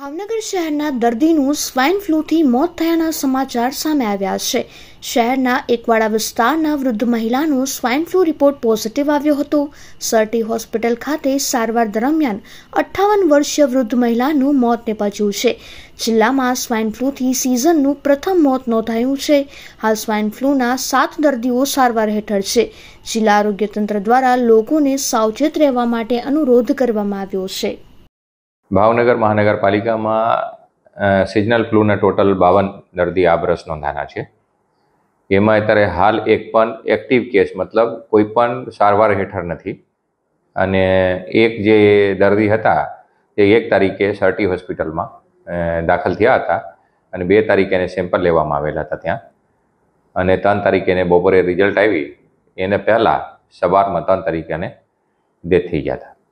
ભાવનગર શહેરના દર્દીનું સ્વાઇન ફ્લૂથી મોત થયાના સમાચાર સામે આવ્યા છે શહેરના એકવાડા વિસ્તારના વૃદ્ધ મહિલાનો સ્વાઇન ફ્લૂ રિપોર્ટ પોઝિટિવ આવ્યો હતો સરટી હોસ્પિટલ ખાતે સારવાર દરમિયાન અઠ્ઠાવન વર્ષીય વૃદ્ધ મહિલાનું મોત નિપજ્યું છે જિલ્લામાં સ્વાઇન ફ્લૂથી સિઝનનું પ્રથમ મોત નોંધાયું છે હાલ સ્વાઇન ફ્લૂના સાત દર્દીઓ સારવાર હેઠળ છે જિલ્લા આરોગ્ય તંત્ર દ્વારા લોકોને સાવચેત રહેવા માટે અનુરોધ કરવામાં આવ્યો છે ભાવનગર મહાનગરપાલિકામાં સિઝનલ ફ્લૂના ટોટલ બાવન દર્દી આ વર્ષ નોંધાના છે એમાં અત્યારે હાલ એક પણ એક્ટિવ કેસ મતલબ કોઈ પણ સારવાર હેઠળ નથી અને એક જે દર્દી હતા તે એક તારીખે સરટી હોસ્પિટલમાં દાખલ થયા હતા અને બે તારીખે એને સેમ્પલ લેવામાં આવેલા હતા ત્યાં અને ત્રણ તારીખે એને બપોરે રિઝલ્ટ આવી એને પહેલાં સવારમાં ત્રણ તારીખે એને ડેથ થઈ ગયા હતા